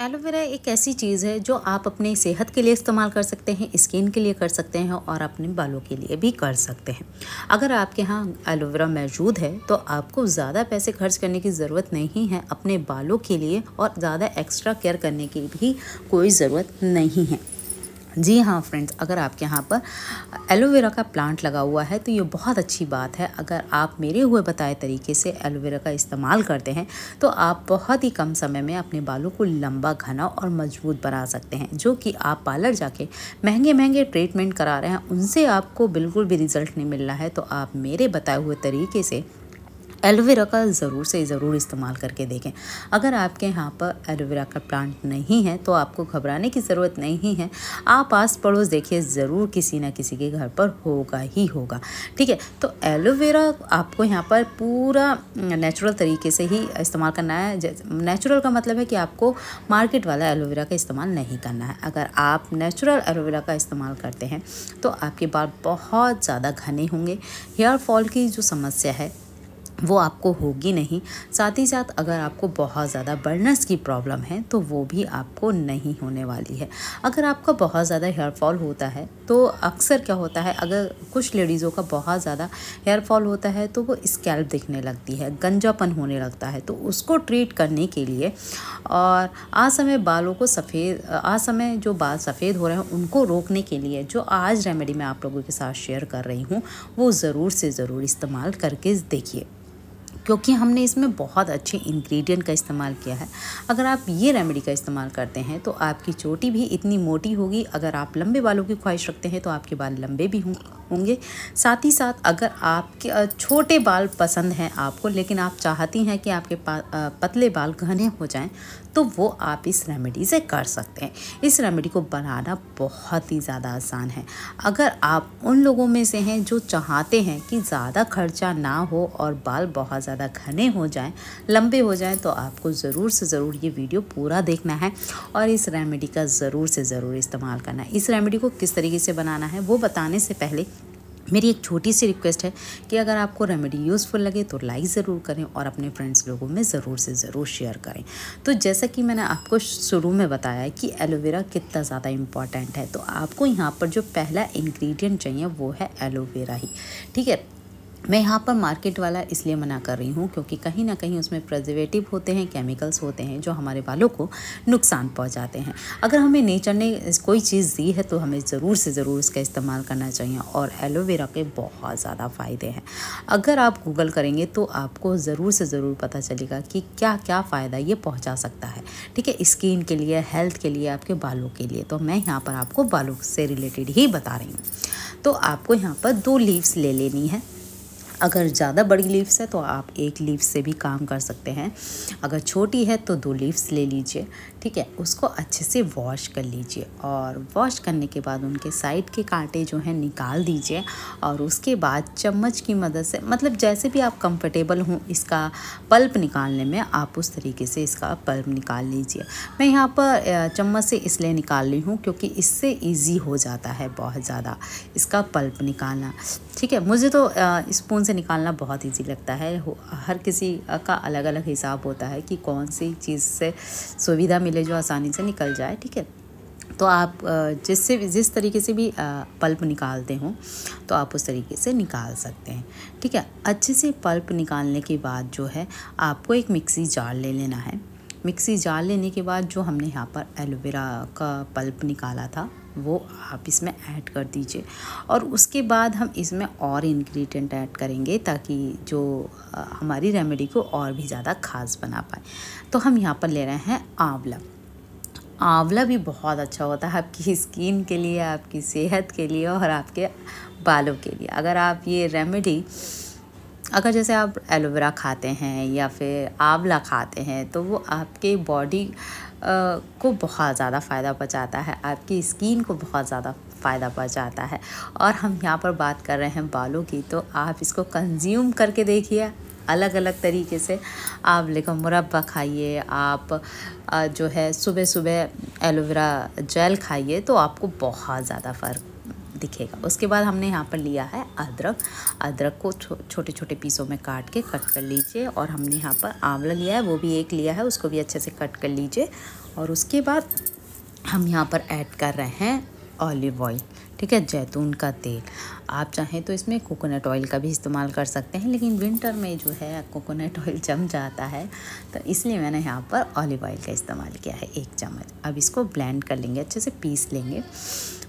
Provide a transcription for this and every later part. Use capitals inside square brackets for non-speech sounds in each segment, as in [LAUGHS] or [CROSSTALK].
aloe vera एक ऐसी चीज़ है जो आप अपने सेहत के लिए इस्तेमाल कर सकते हैं स्किन के लिए कर सकते हैं और अपने बालों के लिए भी कर सकते हैं अगर आपके यहाँ एलोवेरा मौजूद है तो आपको ज़्यादा पैसे खर्च करने की ज़रूरत नहीं है अपने बालों के लिए और ज़्यादा एक्स्ट्रा केयर करने की भी कोई ज़रूरत नहीं है जी हाँ फ्रेंड्स अगर आपके यहाँ पर एलोवेरा का प्लांट लगा हुआ है तो ये बहुत अच्छी बात है अगर आप मेरे हुए बताए तरीके से एलोवेरा का इस्तेमाल करते हैं तो आप बहुत ही कम समय में अपने बालों को लंबा घना और मजबूत बना सकते हैं जो कि आप पार्लर जाके महंगे महंगे ट्रीटमेंट करा रहे हैं उनसे आपको बिल्कुल भी रिजल्ट नहीं मिल रहा है तो आप मेरे बताए हुए तरीके से एलोवेरा का ज़रूर से ज़रूर इस्तेमाल करके देखें अगर आपके यहाँ पर एलोवेरा का प्लांट नहीं है तो आपको घबराने की ज़रूरत नहीं है आप आस पड़ोस देखिए ज़रूर किसी ना किसी के घर पर होगा ही होगा ठीक है तो एलोवेरा आपको यहाँ पर पूरा नेचुरल तरीके से ही इस्तेमाल करना है नेचुरल का मतलब है कि आपको मार्केट वाला एलोवेरा का इस्तेमाल नहीं करना है अगर आप नेचुरल एलोवेरा का इस्तेमाल करते हैं तो आपके बाल बहुत ज़्यादा घने होंगे हेयर फॉल की जो समस्या है वो आपको होगी नहीं साथ ही साथ अगर आपको बहुत ज़्यादा बर्नर्स की प्रॉब्लम है तो वो भी आपको नहीं होने वाली है अगर आपका बहुत ज़्यादा हेयर फॉल होता है तो अक्सर क्या होता है अगर कुछ लेडीज़ों का बहुत ज़्यादा हेयर फॉल होता है तो वो स्कैल्प दिखने लगती है गंजापन होने लगता है तो उसको ट्रीट करने के लिए और आ समय बालों को सफ़ेद आ समय जो बाल सफ़ेद हो रहे हैं उनको रोकने के लिए जो आज रेमेडी मैं आप लोगों के साथ शेयर कर रही हूँ वो ज़रूर से ज़रूर इस्तेमाल करके देखिए क्योंकि हमने इसमें बहुत अच्छे इंग्रेडिएंट का इस्तेमाल किया है अगर आप ये रेमेडी का इस्तेमाल करते हैं तो आपकी चोटी भी इतनी मोटी होगी अगर आप लंबे बालों की ख्वाहिश रखते हैं तो आपके बाल लंबे भी होंगे साथ ही साथ अगर आपके छोटे बाल पसंद हैं आपको लेकिन आप चाहती हैं कि आपके पतले बाल घने हो जाएं तो वो आप इस रेमेडी से कर सकते हैं इस रेमेडी को बनाना बहुत ही ज़्यादा आसान है अगर आप उन लोगों में से हैं जो चाहते हैं कि ज़्यादा खर्चा ना हो और बाल बहुत ज़्यादा ज़्यादा घने हो जाएं लंबे हो जाएं तो आपको ज़रूर से ज़रूर ये वीडियो पूरा देखना है और इस रेमेडी का ज़रूर से ज़रूर इस्तेमाल करना है इस रेमेडी को किस तरीके से बनाना है वो बताने से पहले मेरी एक छोटी सी रिक्वेस्ट है कि अगर आपको रेमेडी यूज़फुल लगे तो लाइक ज़रूर करें और अपने फ्रेंड्स लोगों में ज़रूर से ज़रूर शेयर करें तो जैसा कि मैंने आपको शुरू में बताया कि एलोवेरा कितना ज़्यादा इम्पॉर्टेंट है तो आपको यहाँ पर जो पहला इन्ग्रीडियंट चाहिए वो है एलोवेरा ही ठीक है मैं यहाँ पर मार्केट वाला इसलिए मना कर रही हूँ क्योंकि कहीं ना कहीं उसमें प्रजर्वेटिव होते हैं केमिकल्स होते हैं जो हमारे बालों को नुकसान पहुँचाते हैं अगर हमें नेचर ने कोई चीज़ दी है तो हमें ज़रूर से ज़रूर उसका इस्तेमाल करना चाहिए और एलोवेरा के बहुत ज़्यादा फ़ायदे हैं अगर आप गूगल करेंगे तो आपको ज़रूर से ज़रूर पता चलेगा कि क्या क्या फ़ायदा ये पहुँचा सकता है ठीक है स्किन के लिए हेल्थ के लिए आपके बालों के लिए तो मैं यहाँ पर आपको बालों से रिलेटेड ही बता रही हूँ तो आपको यहाँ पर दो लीव्स ले लेनी है अगर ज़्यादा बड़ी लीव्स है तो आप एक लीव से भी काम कर सकते हैं अगर छोटी है तो दो लीव्स ले लीजिए ठीक है उसको अच्छे से वॉश कर लीजिए और वॉश करने के बाद उनके साइड के कांटे जो हैं निकाल दीजिए और उसके बाद चम्मच की मदद से मतलब जैसे भी आप कंफर्टेबल हों इसका पल्प निकालने में आप उस तरीके से इसका पल्प निकाल लीजिए मैं यहाँ पर चम्मच से इसलिए निकाल रही हूँ क्योंकि इससे ईजी हो जाता है बहुत ज़्यादा इसका पल्प निकालना ठीक है मुझे तो स्पून से निकालना बहुत ईजी लगता है हर किसी का अलग अलग हिसाब होता है कि कौन सी चीज़ से सुविधा मिल मिले जो आसानी से निकल जाए ठीक है तो आप जिससे जिस तरीके से भी पल्प निकालते हो तो आप उस तरीके से निकाल सकते हैं ठीक है अच्छे से पल्प निकालने के बाद जो है आपको एक मिक्सी जार ले लेना है मिक्सी जार लेने के बाद जो हमने यहाँ पर एलोवेरा का पल्प निकाला था वो आप इसमें ऐड कर दीजिए और उसके बाद हम इसमें और इंग्रेडिएंट ऐड करेंगे ताकि जो हमारी रेमेडी को और भी ज़्यादा खास बना पाए तो हम यहाँ पर ले रहे हैं आंवला आंवला भी बहुत अच्छा होता है आपकी स्किन के लिए आपकी सेहत के लिए और आपके बालों के लिए अगर आप ये रेमेडी अगर जैसे आप एलोवेरा खाते हैं या फिर आंवला खाते हैं तो वो आपके बॉडी को बहुत ज़्यादा फ़ायदा पहुँचाता है आपकी स्किन को बहुत ज़्यादा फ़ायदा पहुँचाता है और हम यहाँ पर बात कर रहे हैं बालों की तो आप इसको कंज्यूम करके देखिए अलग अलग तरीके से आप लेकिन मुरब्बा खाइए आप जो है सुबह सुबह एलोवेरा जेल खाइए तो आपको बहुत ज़्यादा फ़र्क दिखेगा उसके बाद हमने यहाँ पर लिया है अदरक अदरक को छो, छोटे छोटे पीसों में काट के कट कर लीजिए और हमने यहाँ पर आंवला लिया है वो भी एक लिया है उसको भी अच्छे से कट कर लीजिए और उसके बाद हम यहाँ पर ऐड कर रहे हैं ऑलिव ऑयल ठीक है जैतून का तेल आप चाहें तो इसमें कोकोनट ऑयल का भी इस्तेमाल कर सकते हैं लेकिन विंटर में जो है कोकोनट ऑयल [LAUGHS] जम जाता है तो इसलिए मैंने यहाँ पर ऑलिव ऑयल का इस्तेमाल किया है एक चम्मच अब इसको ब्लेंड कर लेंगे अच्छे से पीस लेंगे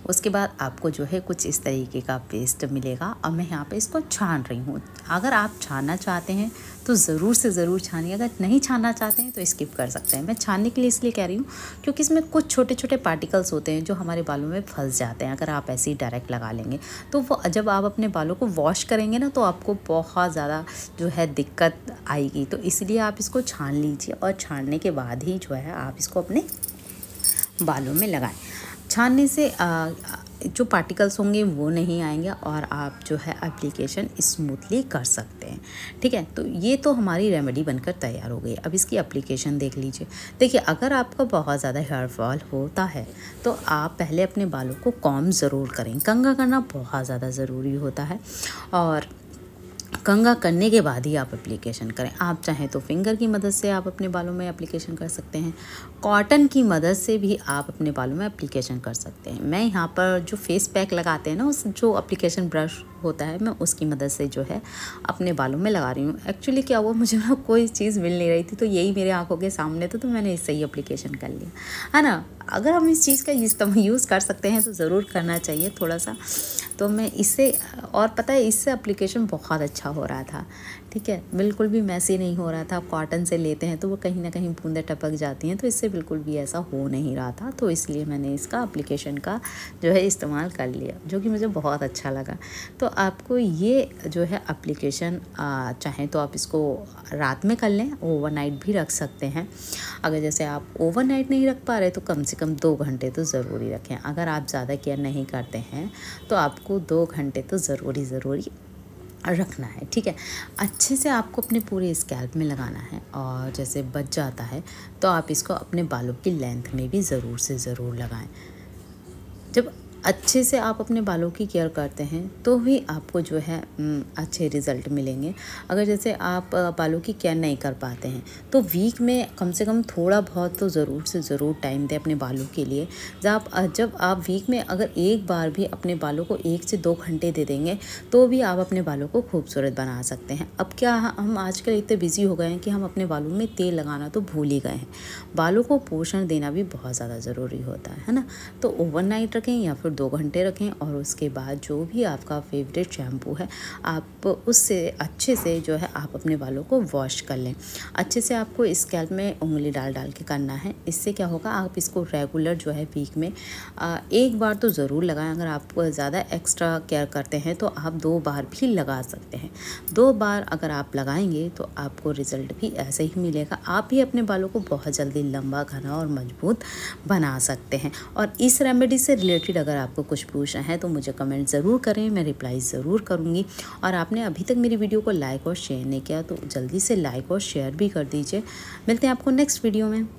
उसके बाद आपको जो है कुछ इस तरीके का पेस्ट मिलेगा अब मैं यहाँ पे इसको छान रही हूँ अगर आप छानना चाहते हैं तो ज़रूर से ज़रूर छानिए अगर नहीं छानना चाहते हैं तो स्किप कर सकते हैं मैं छानने के लिए इसलिए कह रही हूँ क्योंकि इसमें कुछ छोटे छोटे पार्टिकल्स होते हैं जो हमारे बालों में फंस जाते हैं अगर आप ऐसे ही डायरेक्ट लगा लेंगे तो वो जब आप अपने बालों को वॉश करेंगे ना तो आपको बहुत ज़्यादा जो है दिक्कत आएगी तो इसलिए आप इसको छान लीजिए और छानने के बाद ही जो है आप इसको अपने बालों में लगाएं छानने से आ, जो पार्टिकल्स होंगे वो नहीं आएंगे और आप जो है एप्लीकेशन स्मूथली कर सकते हैं ठीक है तो ये तो हमारी रेमेडी बनकर तैयार हो गई अब इसकी एप्लीकेशन देख लीजिए देखिए अगर आपका बहुत ज़्यादा हेयर फॉल होता है तो आप पहले अपने बालों को कॉम ज़रूर करें कंगा करना बहुत ज़्यादा ज़रूरी होता है और कंगा करने के बाद ही आप एप्लीकेशन करें आप चाहें तो फिंगर की मदद से आप अपने बालों में एप्लीकेशन कर सकते हैं कॉटन की मदद से भी आप अपने बालों में एप्लीकेशन कर सकते हैं मैं यहाँ पर जो फेस पैक लगाते हैं ना उस जो एप्लीकेशन ब्रश होता है मैं उसकी मदद से जो है अपने बालों में लगा रही हूँ एक्चुअली क्या हुआ मुझे ना कोई चीज़ मिल नहीं रही थी तो यही मेरे आंखों के सामने था तो मैंने इससे ही अप्लीकेशन कर लिया है ना अगर हम इस चीज़ का यूज़ कर सकते हैं तो ज़रूर करना चाहिए थोड़ा सा तो मैं इससे और पता है इससे अप्लीकेशन बहुत अच्छा हो रहा था ठीक है बिल्कुल भी मैसी नहीं हो रहा था आप कॉटन से लेते हैं तो वो कहीं ना कहीं बूंदें टपक जाती हैं तो इससे बिल्कुल भी ऐसा हो नहीं रहा था तो इसलिए मैंने इसका अप्लीकेशन का जो है इस्तेमाल कर लिया जो कि मुझे बहुत अच्छा लगा तो आपको ये जो है अप्लीकेशन चाहें तो आप इसको रात में कर लें ओवरनाइट भी रख सकते हैं अगर जैसे आप ओवरनाइट नहीं रख पा रहे तो कम से कम दो घंटे तो ज़रूरी रखें अगर आप ज़्यादा केयर नहीं करते हैं तो आपको आपको दो घंटे तो ज़रूरी ज़रूरी रखना है ठीक है अच्छे से आपको अपने पूरे स्कैल्प में लगाना है और जैसे बच जाता है तो आप इसको अपने बालों की लेंथ में भी ज़रूर से ज़रूर लगाएं जब अच्छे से आप अपने बालों की केयर करते हैं तो भी आपको जो है अच्छे रिज़ल्ट मिलेंगे अगर जैसे आप बालों की केयर नहीं कर पाते हैं तो वीक में कम से कम थोड़ा बहुत तो ज़रूर से ज़रूर टाइम दें अपने बालों के लिए जब जब आप वीक में अगर एक बार भी अपने बालों को एक से दो घंटे दे देंगे तो भी आप अपने बालों को खूबसूरत बना सकते हैं अब क्या हम आजकल इतने बिज़ी हो गए हैं कि हम अपने बालों में तेल लगाना तो भूल ही गए हैं बालों को पोषण देना भी बहुत ज़्यादा ज़रूरी होता है ना तो ओवर रखें या फिर दो घंटे रखें और उसके बाद जो भी आपका फेवरेट शैम्पू है आप उससे अच्छे से जो है आप अपने बालों को वॉश कर लें अच्छे से आपको स्कैल्प में उंगली डाल डाल के करना है इससे क्या होगा आप इसको रेगुलर जो है वीक में आ, एक बार तो ज़रूर लगाएं अगर आप ज़्यादा एक्स्ट्रा केयर करते हैं तो आप दो बार भी लगा सकते हैं दो बार अगर आप लगाएंगे तो आपको रिज़ल्ट भी ऐसे ही मिलेगा आप भी अपने बालों को बहुत जल्दी लंबा घना और मजबूत बना सकते हैं और इस रेमेडी से रिलेटेड अगर आपको कुछ पूछना है तो मुझे कमेंट ज़रूर करें मैं रिप्लाई ज़रूर करूँगी और आपने अभी तक मेरी वीडियो को लाइक और शेयर नहीं किया तो जल्दी से लाइक और शेयर भी कर दीजिए मिलते हैं आपको नेक्स्ट वीडियो में